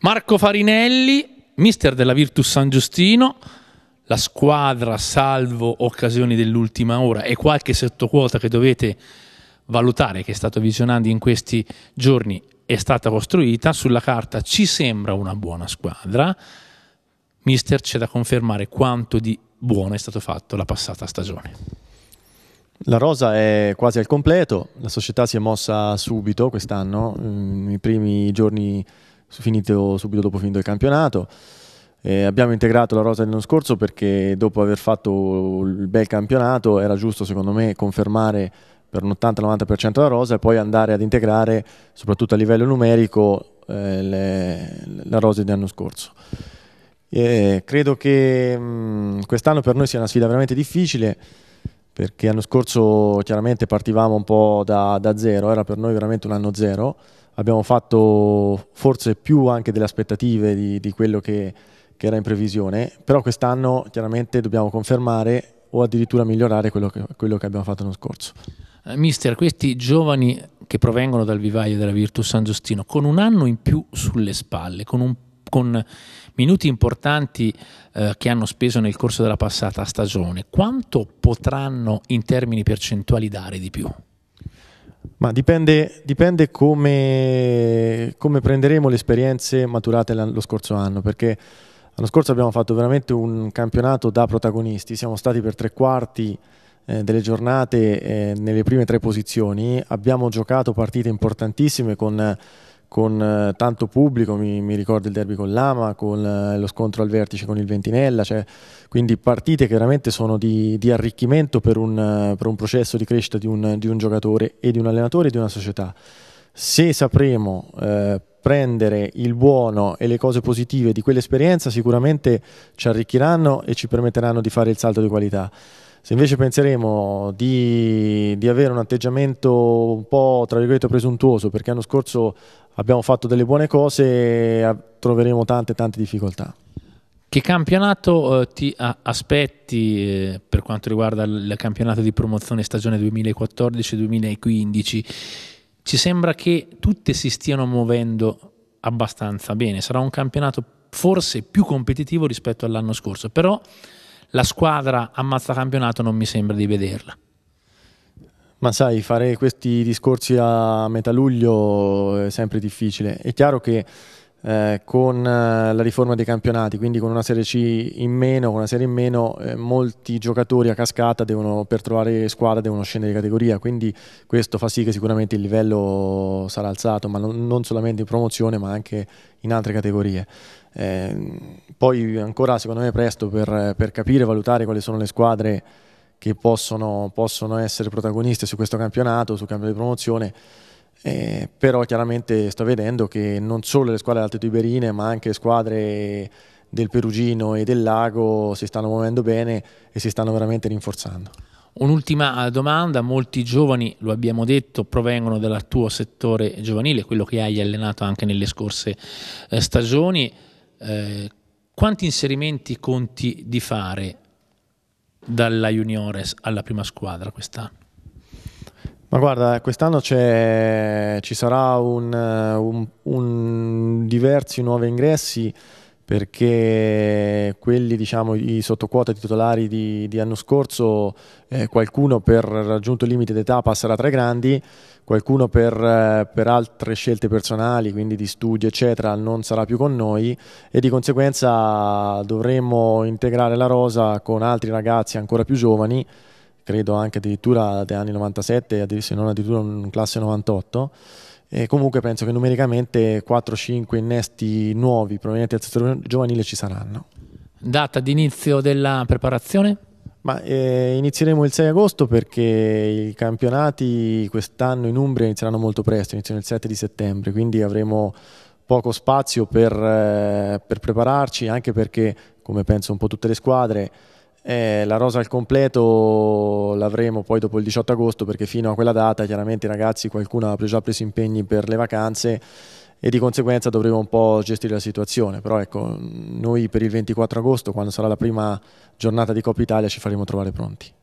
Marco Farinelli, mister della Virtus San Giustino, la squadra salvo occasioni dell'ultima ora e qualche sottoquota che dovete valutare che è stato visionando in questi giorni è stata costruita, sulla carta ci sembra una buona squadra. Mister c'è da confermare quanto di buono è stato fatto la passata stagione. La rosa è quasi al completo, la società si è mossa subito quest'anno, nei mm, primi giorni finito, subito dopo finito il campionato. Eh, abbiamo integrato la rosa dell'anno scorso perché dopo aver fatto il bel campionato era giusto secondo me confermare per un 80-90% la rosa e poi andare ad integrare soprattutto a livello numerico eh, le, la rosa dell'anno scorso. E credo che quest'anno per noi sia una sfida veramente difficile perché l'anno scorso chiaramente partivamo un po' da, da zero, era per noi veramente un anno zero, abbiamo fatto forse più anche delle aspettative di, di quello che, che, era in previsione, però quest'anno chiaramente dobbiamo confermare o addirittura migliorare quello che, quello che abbiamo fatto l'anno scorso. Eh, mister, questi giovani che provengono dal vivaio della Virtus San Giustino, con un anno in più sulle spalle, con un con minuti importanti eh, che hanno speso nel corso della passata stagione, quanto potranno in termini percentuali dare di più? Ma dipende, dipende come, come, prenderemo le esperienze maturate lo scorso anno, perché l'anno scorso abbiamo fatto veramente un campionato da protagonisti, siamo stati per tre quarti eh, delle giornate eh, nelle prime tre posizioni, abbiamo giocato partite importantissime con con eh, tanto pubblico, mi, mi, ricordo il derby con Lama, con eh, lo scontro al vertice con il Ventinella, cioè, quindi partite che veramente sono di, di arricchimento per un, eh, per un, processo di crescita di un, di un, giocatore e di un allenatore e di una società. Se sapremo eh, prendere il buono e le cose positive di quell'esperienza, sicuramente ci arricchiranno e ci permetteranno di fare il salto di qualità. Se invece penseremo di, di, avere un atteggiamento un po' tra virgolette presuntuoso, perché l'anno scorso abbiamo fatto delle buone cose, eh, troveremo tante tante difficoltà. Che campionato eh, ti a, aspetti eh, per quanto riguarda il campionato di promozione stagione 2014-2015? Ci sembra che tutte si stiano muovendo abbastanza bene, sarà un campionato forse più competitivo rispetto all'anno scorso, però la squadra ammazza campionato non mi sembra di vederla. Ma sai, fare questi discorsi a metà luglio è sempre difficile. È chiaro che eh, con eh, la riforma dei campionati, quindi con una Serie C in meno, con una Serie in meno, eh, molti giocatori a cascata devono, per trovare squadra devono scendere di categoria, quindi questo fa sì che sicuramente il livello sarà alzato, ma non, non solamente in promozione ma anche in altre categorie. Eh, poi ancora secondo me è presto per, per capire, valutare quali sono le squadre che possono, possono essere protagoniste su questo campionato, sul campionato di promozione eh, però chiaramente sto vedendo che non solo le squadre Alte Tiberine, ma anche le squadre del Perugino e del Lago si stanno muovendo bene e si stanno veramente rinforzando. Un'ultima domanda, molti giovani, lo abbiamo detto, provengono dal tuo settore giovanile, quello che hai allenato anche nelle scorse eh, stagioni. Eh, quanti inserimenti conti di fare dalla juniores alla prima squadra quest'anno? Ma guarda, quest'anno ci sarà un, un, un, diversi nuovi ingressi perché quelli, diciamo, i sottoquota titolari di, di, anno scorso, eh, qualcuno per raggiunto il limite d'età passerà tra i grandi, qualcuno per, eh, per, altre scelte personali, quindi di studio, eccetera, non sarà più con noi e di conseguenza dovremo integrare la rosa con altri ragazzi ancora più giovani credo anche addirittura degli anni 97, se non addirittura in classe 98. E comunque penso che numericamente 4-5 innesti nuovi provenienti dal settore giovanile ci saranno. Data di inizio della preparazione? Ma, eh, inizieremo il 6 agosto perché i campionati quest'anno in Umbria inizieranno molto presto, iniziano il 7 di settembre, quindi avremo poco spazio per, eh, per prepararci, anche perché, come penso un po' tutte le squadre, eh, la rosa al completo l'avremo poi dopo il 18 agosto perché fino a quella data chiaramente i ragazzi qualcuno ha già preso impegni per le vacanze e di conseguenza dovremo un po' gestire la situazione. Però ecco, noi per il 24 agosto, quando sarà la prima giornata di Coppa Italia, ci faremo trovare pronti.